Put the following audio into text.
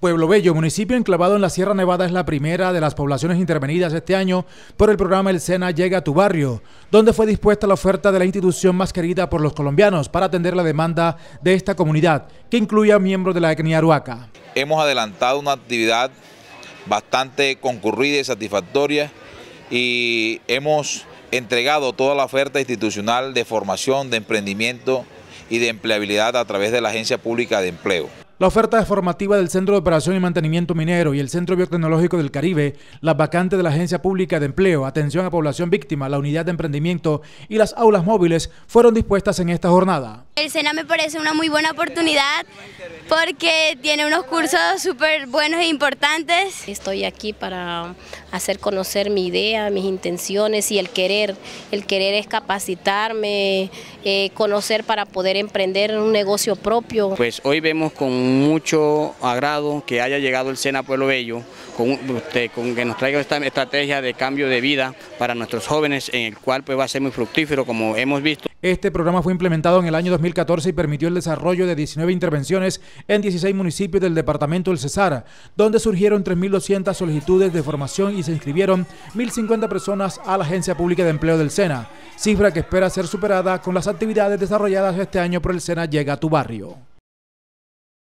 Pueblo Bello, municipio enclavado en la Sierra Nevada, es la primera de las poblaciones intervenidas este año por el programa El Sena Llega a tu Barrio, donde fue dispuesta la oferta de la institución más querida por los colombianos para atender la demanda de esta comunidad, que incluye a miembros de la etnia Aruaca. Hemos adelantado una actividad bastante concurrida y satisfactoria y hemos entregado toda la oferta institucional de formación, de emprendimiento y de empleabilidad a través de la Agencia Pública de Empleo. La oferta formativa del Centro de Operación y Mantenimiento Minero y el Centro Biotecnológico del Caribe, las vacantes de la Agencia Pública de Empleo, Atención a Población Víctima, la Unidad de Emprendimiento y las aulas móviles fueron dispuestas en esta jornada. El SENA me parece una muy buena oportunidad porque tiene unos cursos súper buenos e importantes. Estoy aquí para hacer conocer mi idea, mis intenciones y el querer. El querer es capacitarme, eh, conocer para poder emprender un negocio propio. Pues hoy vemos con mucho agrado que haya llegado el SENA Pueblo Bello, con, usted, con que nos traiga esta estrategia de cambio de vida para nuestros jóvenes, en el cual pues, va a ser muy fructífero, como hemos visto. Este programa fue implementado en el año 2014 y permitió el desarrollo de 19 intervenciones en 16 municipios del departamento del Cesar, donde surgieron 3.200 solicitudes de formación y se inscribieron 1.050 personas a la Agencia Pública de Empleo del SENA, cifra que espera ser superada con las actividades desarrolladas este año por el SENA Llega a tu barrio.